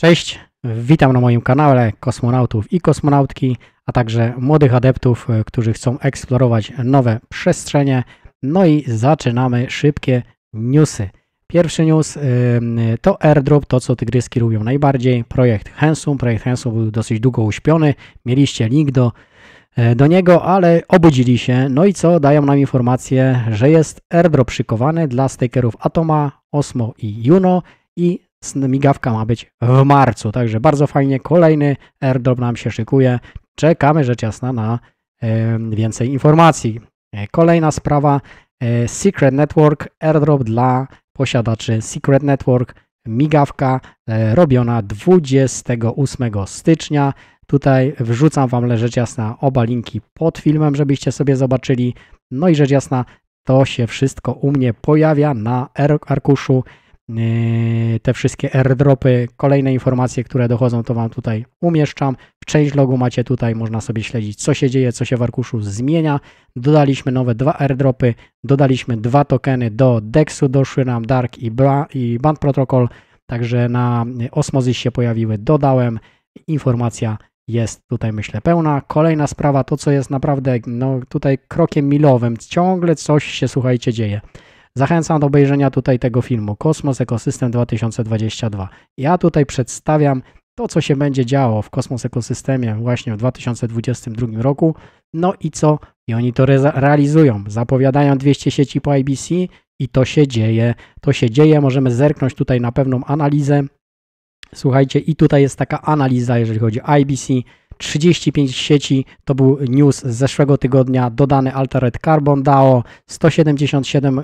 Cześć, witam na moim kanale kosmonautów i kosmonautki, a także młodych adeptów, e, którzy chcą eksplorować nowe przestrzenie. No i zaczynamy szybkie newsy. Pierwszy news e, to airdrop, to co tygryski lubią najbardziej, projekt Hensum. Projekt Hensum był dosyć długo uśpiony, mieliście link do, e, do niego, ale obudzili się. No i co? Dają nam informację, że jest airdrop szykowany dla stakerów Atoma, Osmo i Juno i migawka ma być w marcu, także bardzo fajnie, kolejny airdrop nam się szykuje. Czekamy rzecz jasna na więcej informacji. E, kolejna sprawa, e, Secret Network, airdrop dla posiadaczy Secret Network, migawka e, robiona 28 stycznia. Tutaj wrzucam Wam rzecz jasna oba linki pod filmem, żebyście sobie zobaczyli. No i rzecz jasna, to się wszystko u mnie pojawia na arkuszu. Yy, te wszystkie airdropy, kolejne informacje, które dochodzą, to Wam tutaj umieszczam. W część logu macie tutaj, można sobie śledzić, co się dzieje, co się w arkuszu zmienia. Dodaliśmy nowe dwa airdropy, dodaliśmy dwa tokeny do DEXu, doszły nam Dark i, Bra i Band Protocol, także na Osmosis się pojawiły, dodałem. Informacja jest tutaj, myślę, pełna. Kolejna sprawa, to co jest naprawdę, no tutaj krokiem milowym, ciągle coś się, słuchajcie, dzieje. Zachęcam do obejrzenia tutaj tego filmu Kosmos Ekosystem 2022. Ja tutaj przedstawiam to, co się będzie działo w Kosmos Ekosystemie właśnie w 2022 roku, no i co, i oni to re realizują. Zapowiadają 200 sieci po IBC i to się dzieje. To się dzieje, możemy zerknąć tutaj na pewną analizę. Słuchajcie, i tutaj jest taka analiza, jeżeli chodzi o IBC, 35 sieci, to był news z zeszłego tygodnia, dodany Altered Carbon DAO, 177 y,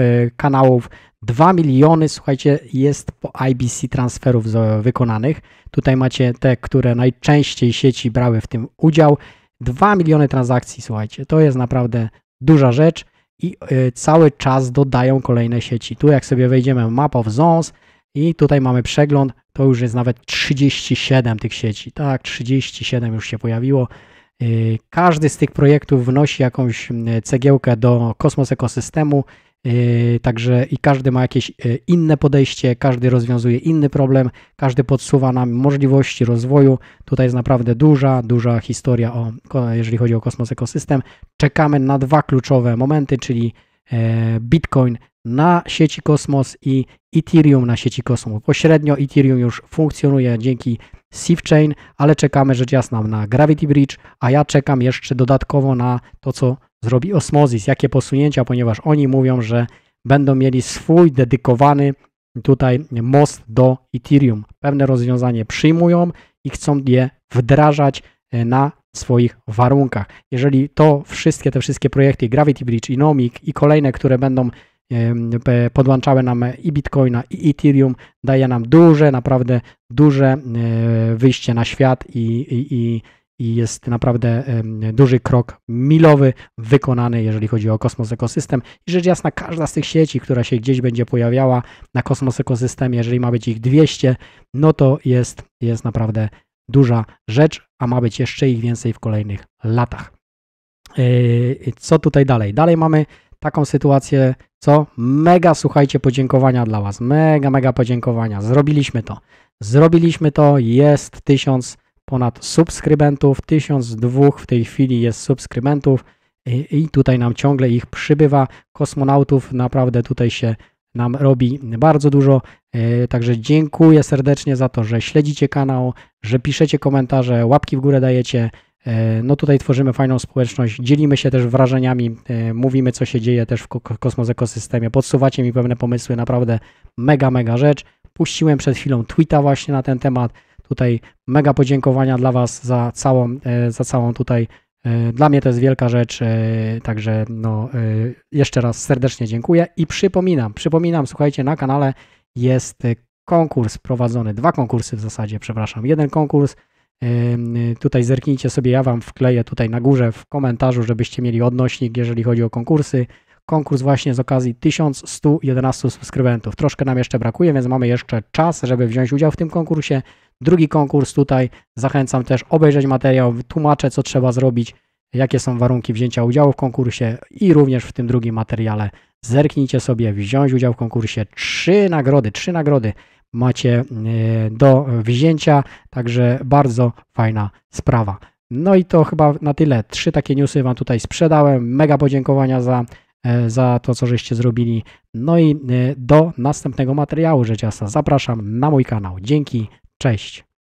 y, kanałów, 2 miliony, słuchajcie, jest po IBC transferów z, wykonanych. Tutaj macie te, które najczęściej sieci brały w tym udział. 2 miliony transakcji, słuchajcie, to jest naprawdę duża rzecz i y, cały czas dodają kolejne sieci. Tu jak sobie wejdziemy w Map of Zones, i tutaj mamy przegląd, to już jest nawet 37 tych sieci, tak, 37 już się pojawiło. Y, każdy z tych projektów wnosi jakąś y, cegiełkę do kosmos ekosystemu, y, także i każdy ma jakieś inne podejście, każdy rozwiązuje inny problem, każdy podsuwa nam możliwości rozwoju. Tutaj jest naprawdę duża, duża historia, o, jeżeli chodzi o kosmos ekosystem. Czekamy na dwa kluczowe momenty, czyli E, Bitcoin na sieci Kosmos i Ethereum na sieci Kosmos. Pośrednio Ethereum już funkcjonuje dzięki Sifchain, ale czekamy rzecz jasna na Gravity Bridge, a ja czekam jeszcze dodatkowo na to, co zrobi Osmosis, jakie posunięcia, ponieważ oni mówią, że będą mieli swój dedykowany tutaj most do Ethereum. Pewne rozwiązanie przyjmują i chcą je wdrażać e, na swoich warunkach. Jeżeli to wszystkie te wszystkie projekty Gravity Bridge, i Nomic i kolejne, które będą podłączały nam i Bitcoina, i Ethereum, daje nam duże, naprawdę duże e, wyjście na świat i, i, i, jest naprawdę duży krok milowy wykonany, jeżeli chodzi o kosmos ekosystem. I rzecz jasna, każda z tych sieci, która się gdzieś będzie pojawiała na kosmos ekosystemie, jeżeli ma być ich 200, no to jest, jest naprawdę duża rzecz, a ma być jeszcze ich więcej w kolejnych latach. Yy, co tutaj dalej? Dalej mamy taką sytuację, co mega, słuchajcie, podziękowania dla Was. Mega, mega podziękowania. Zrobiliśmy to. Zrobiliśmy to. Jest tysiąc ponad subskrybentów, tysiąc dwóch w tej chwili jest subskrybentów yy, i tutaj nam ciągle ich przybywa. Kosmonautów naprawdę tutaj się nam robi bardzo dużo. E, także dziękuję serdecznie za to, że śledzicie kanał, że piszecie komentarze, łapki w górę dajecie. E, no tutaj tworzymy fajną społeczność, dzielimy się też wrażeniami, e, mówimy co się dzieje też w Kosmos Ekosystemie, podsuwacie mi pewne pomysły, naprawdę mega, mega rzecz. Puściłem przed chwilą tweeta właśnie na ten temat. Tutaj mega podziękowania dla Was za całą, za całą tutaj. Dla mnie to jest wielka rzecz, także no, jeszcze raz serdecznie dziękuję i przypominam, przypominam, słuchajcie, na kanale jest y, konkurs prowadzony, dwa konkursy w zasadzie, przepraszam. Jeden konkurs, y, y, tutaj zerknijcie sobie, ja Wam wkleję tutaj na górze w komentarzu, żebyście mieli odnośnik, jeżeli chodzi o konkursy. Konkurs właśnie z okazji 1111 subskrybentów. Troszkę nam jeszcze brakuje, więc mamy jeszcze czas, żeby wziąć udział w tym konkursie. Drugi konkurs tutaj, zachęcam też obejrzeć materiał, tłumaczę co trzeba zrobić jakie są warunki wzięcia udziału w konkursie i również w tym drugim materiale zerknijcie sobie wziąć udział w konkursie. Trzy nagrody, trzy nagrody macie e, do wzięcia, także bardzo fajna sprawa. No i to chyba na tyle. Trzy takie newsy Wam tutaj sprzedałem. Mega podziękowania za, e, za to, co żeście zrobili. No i e, do następnego materiału że jasna. Zapraszam na mój kanał. Dzięki, cześć.